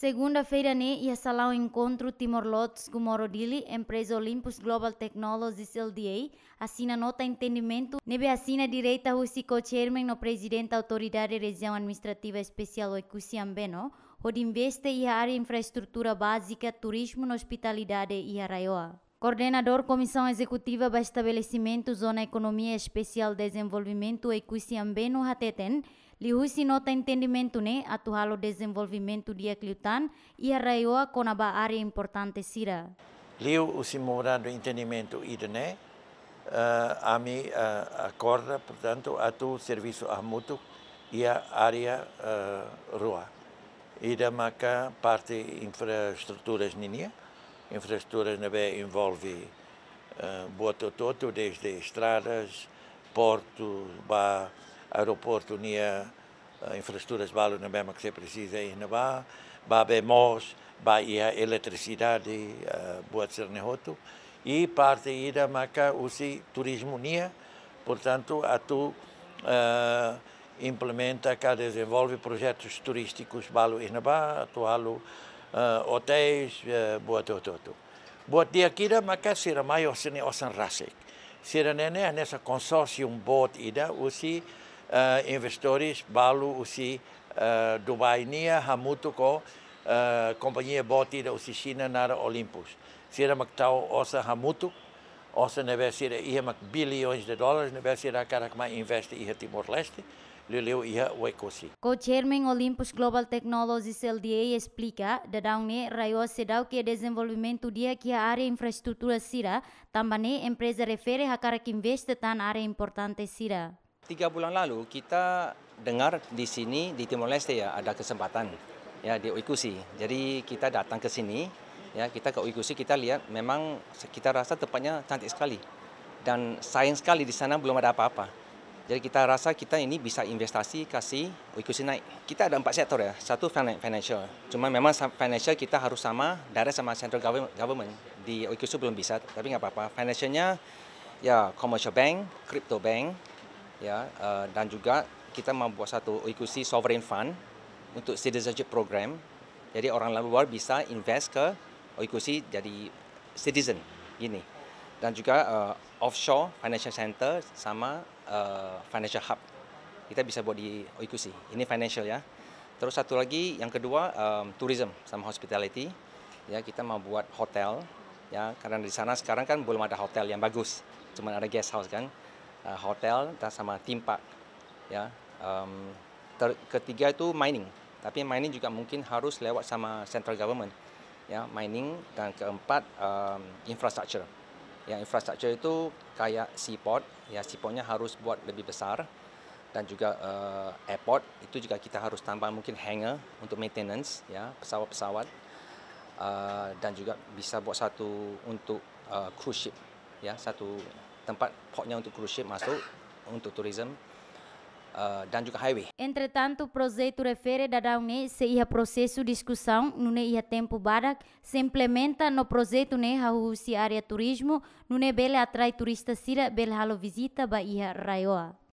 Segunda-feira, né, ia salão encontro Timor-Leste com Morodili, empresa Olympus Global Technologies LDA, assina nota entendimento, nebe assina direita o co-chairman no presidente da Autoridade Região Administrativa Especial Oikusiambeno, onde investe em a área infraestrutura básica, turismo, hospitalidade e arraioa. Coordenador Comissão Executiva para Estabelecimento Zona Economia Especial Desenvolvimento e Kuisiambeno Hateten, Lihusi nota entendimento ne atuhalo desenvolvimento de Acliutan e arraioa conaba área importante sira. Liu o simulado entendimento idene, uh, eh, a mi uh, eh, acorda, portanto, tu serviço a mutu e a área uh, rua. Ida maca parte infraestruturas ninia, infraestruturas também envolve uh, eh, Boa todo, desde estradas, porto, ba, aeroporto, nia uh, infraestruturas na também que você precisa em Nabá, ba bemos, ba e a eletricidade, uh, boa ser nehoto, e parte ida maca usi turismo nia, portanto, a tu uh, implementa, cá desenvolve projetos turísticos balo em Nabá, atualo uh, hotéis uh, buat tudo, Buat dia kira maka sira mai osini osan rasik. Sira nene sa konsorsium buat ida usi uh, balu usi uh, Dubai nia hamutu ko uh, buat ida usi China nara Olympus. Si ramak tau osa hamutu osa neve sira ia mak bilhões de dólares neve sira karak mai investe ia Timor Leste luleo iha waikosi. Co-chairman Olympus Global Technologies LDA explica, dadaugne rayo sedau que desenvolvimento dia kia area infrastruktur infraestrutura sira, tambane empresa refere hakarak investe tan área importante sira. Tiga bulan lalu kita dengar di sini di Timor Leste ya ada kesempatan ya di Oikusi. Jadi kita datang ke sini ya kita ke Oikusi kita lihat memang kita rasa tempatnya cantik sekali dan sayang sekali di sana belum ada apa-apa. Jadi kita rasa kita ini bisa investasi kasih ikuti naik. Kita ada empat sektor ya. Satu financial. Cuma memang financial kita harus sama dari sama central government. Di ikusi belum bisa, tapi nggak apa-apa. Financialnya ya commercial bank, crypto bank, ya uh, dan juga kita membuat satu ikuti sovereign fund untuk citizenship program. Jadi orang luar bisa invest ke ikuti jadi citizen Gini Dan juga uh, offshore financial center sama uh, financial hub. Kita bisa buat di Oikusi. Ini financial ya. Terus satu lagi yang kedua um, tourism sama hospitality. Ya kita mau buat hotel ya karena di sana sekarang kan belum ada hotel yang bagus. Cuma ada guest house kan. Uh, hotel sama theme park ya. Um, ter, ketiga itu mining. Tapi mining juga mungkin harus lewat sama central government ya mining dan keempat um, infrastructure yang infrastruktur itu kayak seaport, ya seaportnya harus buat lebih besar dan juga uh, airport itu juga kita harus tambah mungkin hangar untuk maintenance ya pesawat-pesawat uh, dan juga bisa buat satu untuk uh, cruise ship ya satu tempat portnya untuk cruise ship masuk untuk tourism Entretanto, uh, dan juga highway. Entretanto, projeto refere da daune né, se ia processo de discussão no né, ia tempo barak se implementa no projeto ne né, hausi área turismo no ne bele atrai turista sira bele halo visita ba ia raioa.